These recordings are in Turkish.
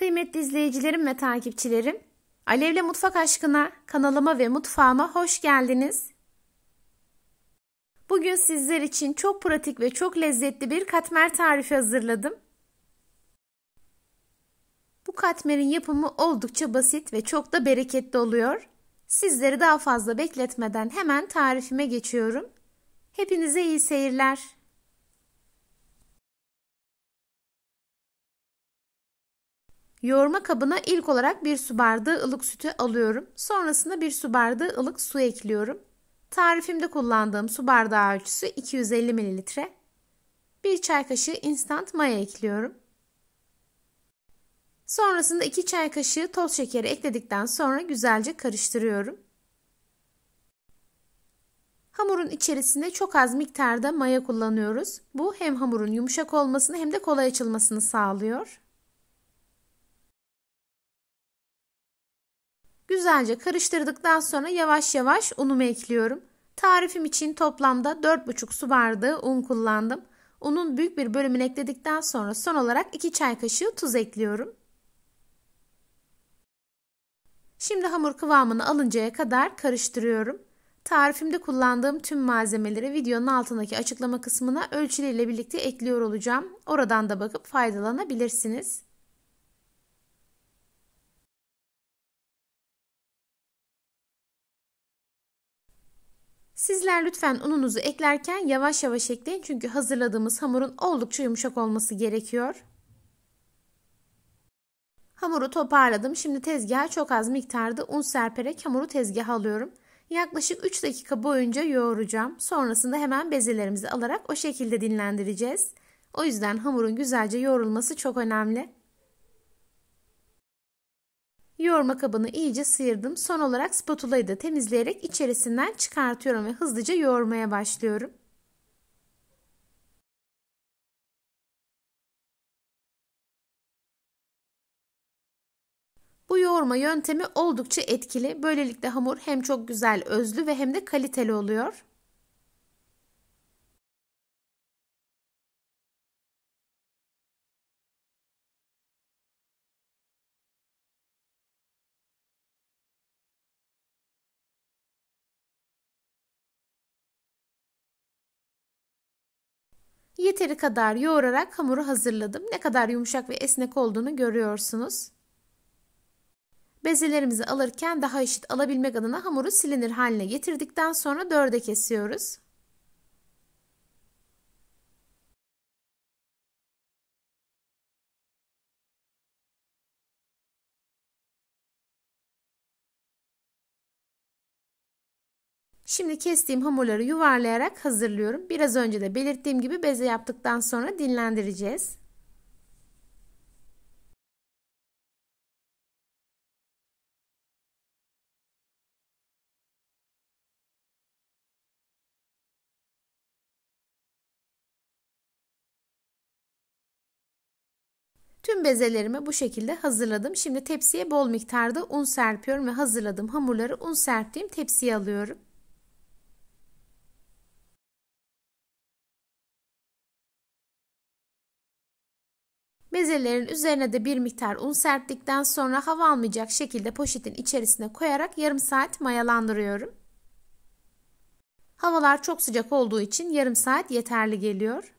Kıymetli izleyicilerim ve takipçilerim, Alevle Mutfak Aşkına kanalıma ve mutfağıma hoş geldiniz. Bugün sizler için çok pratik ve çok lezzetli bir katmer tarifi hazırladım. Bu katmerin yapımı oldukça basit ve çok da bereketli oluyor. Sizleri daha fazla bekletmeden hemen tarifime geçiyorum. Hepinize iyi seyirler. Yoğurma kabına ilk olarak bir su bardağı ılık sütü alıyorum. Sonrasında bir su bardağı ılık su ekliyorum. Tarifimde kullandığım su bardağı ölçüsü 250 ml. Bir çay kaşığı instant maya ekliyorum. Sonrasında 2 çay kaşığı toz şekeri ekledikten sonra güzelce karıştırıyorum. Hamurun içerisinde çok az miktarda maya kullanıyoruz. Bu hem hamurun yumuşak olmasını hem de kolay açılmasını sağlıyor. Güzelce karıştırdıktan sonra yavaş yavaş unumu ekliyorum. Tarifim için toplamda 4,5 su bardağı un kullandım. Unun büyük bir bölümünü ekledikten sonra son olarak 2 çay kaşığı tuz ekliyorum. Şimdi hamur kıvamını alıncaya kadar karıştırıyorum. Tarifimde kullandığım tüm malzemeleri videonun altındaki açıklama kısmına ölçüleriyle birlikte ekliyor olacağım. Oradan da bakıp faydalanabilirsiniz. Sizler lütfen ununuzu eklerken yavaş yavaş ekleyin çünkü hazırladığımız hamurun oldukça yumuşak olması gerekiyor. Hamuru toparladım. Şimdi tezgaha çok az miktarda un serperek hamuru tezgaha alıyorum. Yaklaşık 3 dakika boyunca yoğuracağım. Sonrasında hemen bezelerimizi alarak o şekilde dinlendireceğiz. O yüzden hamurun güzelce yoğrulması çok önemli. Yoğurma kabını iyice sıyırdım. Son olarak spatulayı da temizleyerek içerisinden çıkartıyorum ve hızlıca yoğurmaya başlıyorum. Bu yoğurma yöntemi oldukça etkili. Böylelikle hamur hem çok güzel özlü ve hem de kaliteli oluyor. Yeteri kadar yoğurarak hamuru hazırladım. Ne kadar yumuşak ve esnek olduğunu görüyorsunuz. Bezelerimizi alırken daha eşit alabilmek adına hamuru silinir haline getirdikten sonra dörde kesiyoruz. Şimdi kestiğim hamurları yuvarlayarak hazırlıyorum. Biraz önce de belirttiğim gibi beze yaptıktan sonra dinlendireceğiz. Tüm bezelerimi bu şekilde hazırladım. Şimdi tepsiye bol miktarda un serpiyorum ve hazırladığım hamurları un serptiğim tepsiye alıyorum. Bezelerin üzerine de bir miktar un serptikten sonra hava almayacak şekilde poşetin içerisine koyarak yarım saat mayalandırıyorum. Havalar çok sıcak olduğu için yarım saat yeterli geliyor.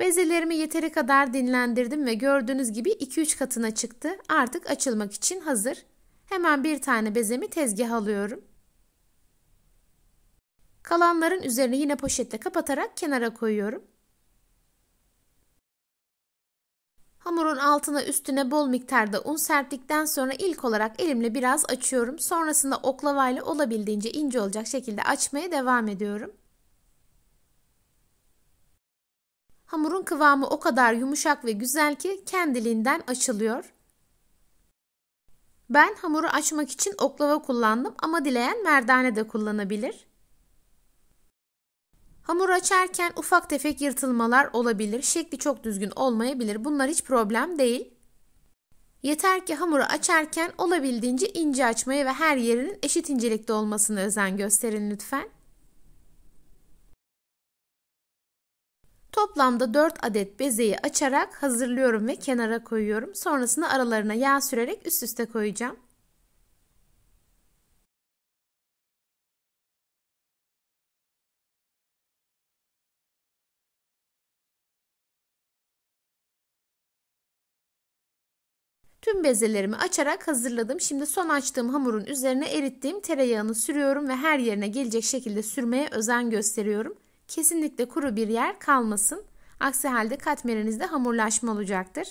Bezelerimi yeteri kadar dinlendirdim ve gördüğünüz gibi 2-3 katına çıktı. Artık açılmak için hazır. Hemen bir tane bezemi tezgah alıyorum. Kalanların üzerine yine poşetle kapatarak kenara koyuyorum. Hamurun altına üstüne bol miktarda un serptikten sonra ilk olarak elimle biraz açıyorum. Sonrasında oklavayla olabildiğince ince olacak şekilde açmaya devam ediyorum. Hamurun kıvamı o kadar yumuşak ve güzel ki kendiliğinden açılıyor. Ben hamuru açmak için oklava kullandım ama dileyen merdane de kullanabilir. Hamur açarken ufak tefek yırtılmalar olabilir. Şekli çok düzgün olmayabilir. Bunlar hiç problem değil. Yeter ki hamuru açarken olabildiğince ince açmaya ve her yerinin eşit incelikte olmasına özen gösterin lütfen. Toplamda 4 adet bezeyi açarak hazırlıyorum ve kenara koyuyorum. Sonrasında aralarına yağ sürerek üst üste koyacağım. Tüm bezelerimi açarak hazırladım. Şimdi son açtığım hamurun üzerine erittiğim tereyağını sürüyorum ve her yerine gelecek şekilde sürmeye özen gösteriyorum. Kesinlikle kuru bir yer kalmasın. Aksi halde katmerinizde hamurlaşma olacaktır.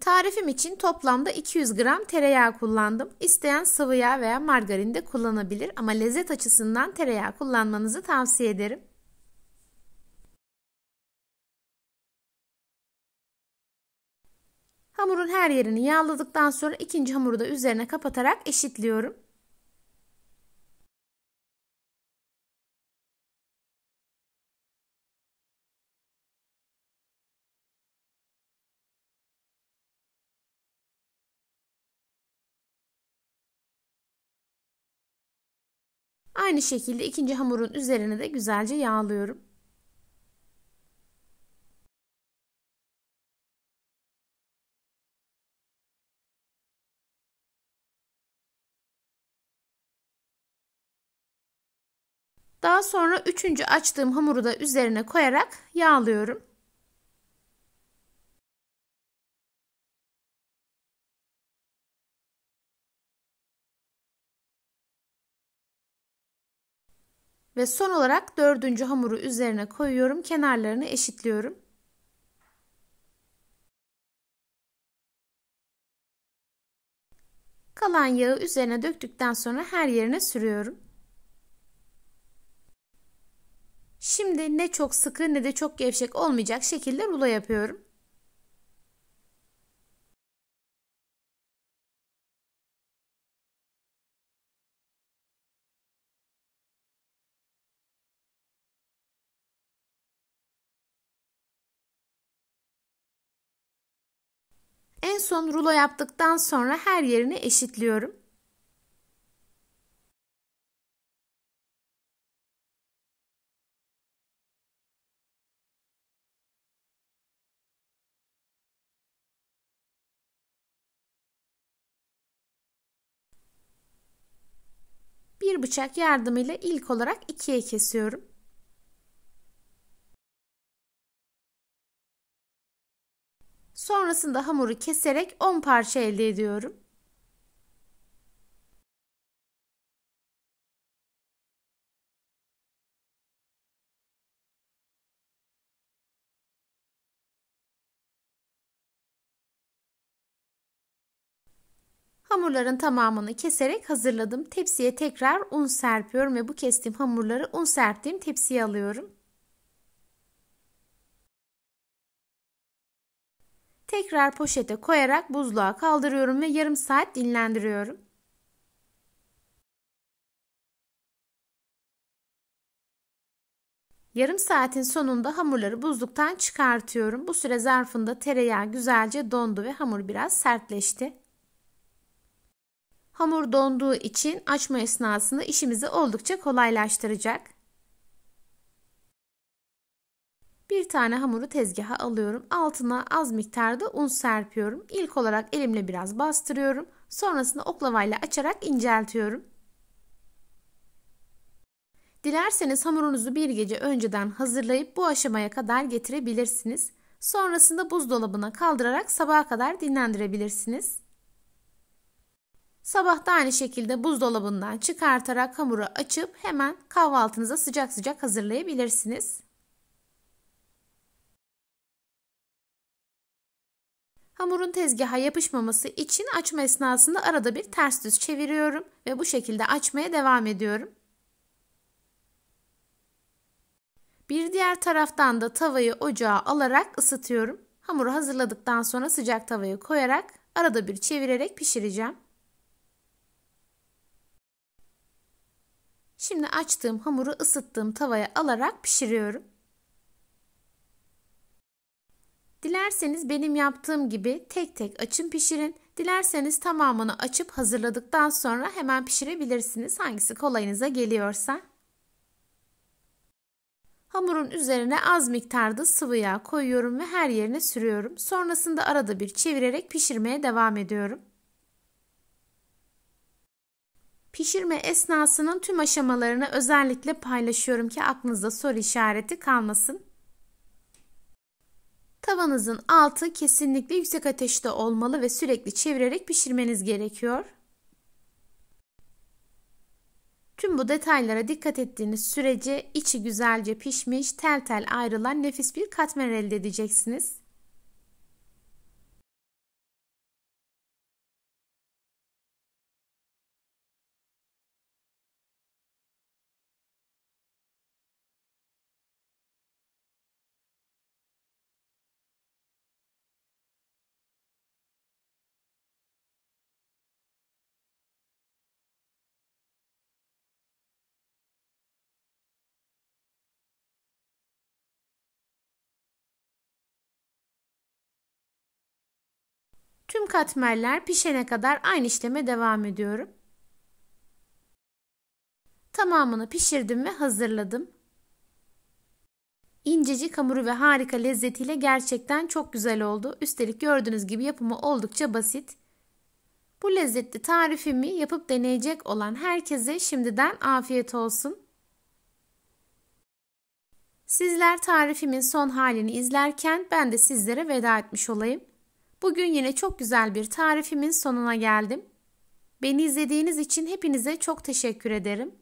Tarifim için toplamda 200 gram tereyağı kullandım. İsteyen sıvı yağ veya margarin de kullanabilir ama lezzet açısından tereyağı kullanmanızı tavsiye ederim. Hamurun her yerini yağladıktan sonra ikinci hamuru da üzerine kapatarak eşitliyorum. Aynı şekilde ikinci hamurun üzerine de güzelce yağlıyorum. Daha sonra üçüncü açtığım hamuru da üzerine koyarak yağlıyorum. Ve son olarak dördüncü hamuru üzerine koyuyorum. Kenarlarını eşitliyorum. Kalan yağı üzerine döktükten sonra her yerine sürüyorum. Şimdi ne çok sıkı ne de çok gevşek olmayacak şekilde rulo yapıyorum. En son rulo yaptıktan sonra her yerini eşitliyorum. bıçak yardımıyla ilk olarak ikiye kesiyorum. Sonrasında hamuru keserek 10 parça elde ediyorum. Hamurların tamamını keserek hazırladım. Tepsiye tekrar un serpiyorum ve bu kestiğim hamurları un serptiğim tepsiye alıyorum. Tekrar poşete koyarak buzluğa kaldırıyorum ve yarım saat dinlendiriyorum. Yarım saatin sonunda hamurları buzluktan çıkartıyorum. Bu süre zarfında tereyağı güzelce dondu ve hamur biraz sertleşti. Hamur donduğu için açma esnasında işimizi oldukça kolaylaştıracak. Bir tane hamuru tezgaha alıyorum. Altına az miktarda un serpiyorum. İlk olarak elimle biraz bastırıyorum. Sonrasında oklavayla açarak inceltiyorum. Dilerseniz hamurunuzu bir gece önceden hazırlayıp bu aşamaya kadar getirebilirsiniz. Sonrasında buzdolabına kaldırarak sabaha kadar dinlendirebilirsiniz. Sabah da aynı şekilde buzdolabından çıkartarak hamuru açıp hemen kahvaltınıza sıcak sıcak hazırlayabilirsiniz. Hamurun tezgaha yapışmaması için açma esnasında arada bir ters düz çeviriyorum ve bu şekilde açmaya devam ediyorum. Bir diğer taraftan da tavayı ocağa alarak ısıtıyorum. Hamuru hazırladıktan sonra sıcak tavaya koyarak arada bir çevirerek pişireceğim. Şimdi açtığım hamuru ısıttığım tavaya alarak pişiriyorum. Dilerseniz benim yaptığım gibi tek tek açın pişirin. Dilerseniz tamamını açıp hazırladıktan sonra hemen pişirebilirsiniz hangisi kolayınıza geliyorsa. Hamurun üzerine az miktarda sıvı yağ koyuyorum ve her yerine sürüyorum. Sonrasında arada bir çevirerek pişirmeye devam ediyorum. Pişirme esnasının tüm aşamalarını özellikle paylaşıyorum ki aklınızda soru işareti kalmasın. Tavanızın altı kesinlikle yüksek ateşte olmalı ve sürekli çevirerek pişirmeniz gerekiyor. Tüm bu detaylara dikkat ettiğiniz sürece içi güzelce pişmiş, tel tel ayrılan nefis bir katmer elde edeceksiniz. Tüm katmerler pişene kadar aynı işleme devam ediyorum. Tamamını pişirdim ve hazırladım. İncecik hamuru ve harika lezzetiyle gerçekten çok güzel oldu. Üstelik gördüğünüz gibi yapımı oldukça basit. Bu lezzetli tarifimi yapıp deneyecek olan herkese şimdiden afiyet olsun. Sizler tarifimin son halini izlerken ben de sizlere veda etmiş olayım. Bugün yine çok güzel bir tarifimin sonuna geldim. Beni izlediğiniz için hepinize çok teşekkür ederim.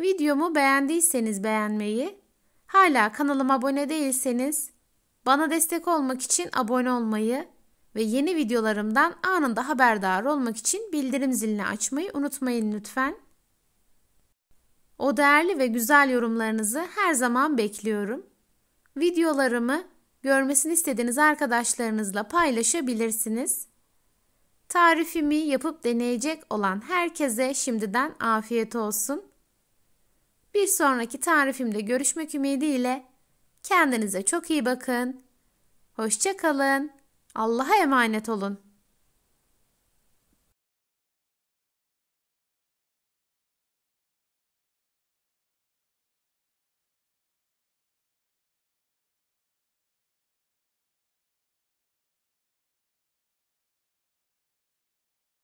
Videomu beğendiyseniz beğenmeyi, hala kanalıma abone değilseniz bana destek olmak için abone olmayı ve yeni videolarımdan anında haberdar olmak için bildirim zilini açmayı unutmayın lütfen. O değerli ve güzel yorumlarınızı her zaman bekliyorum. Videolarımı görmesini istediğiniz arkadaşlarınızla paylaşabilirsiniz. Tarifimi yapıp deneyecek olan herkese şimdiden afiyet olsun. Bir sonraki tarifimde görüşmek ümidiyle kendinize çok iyi bakın. Hoşça kalın. Allah'a emanet olun.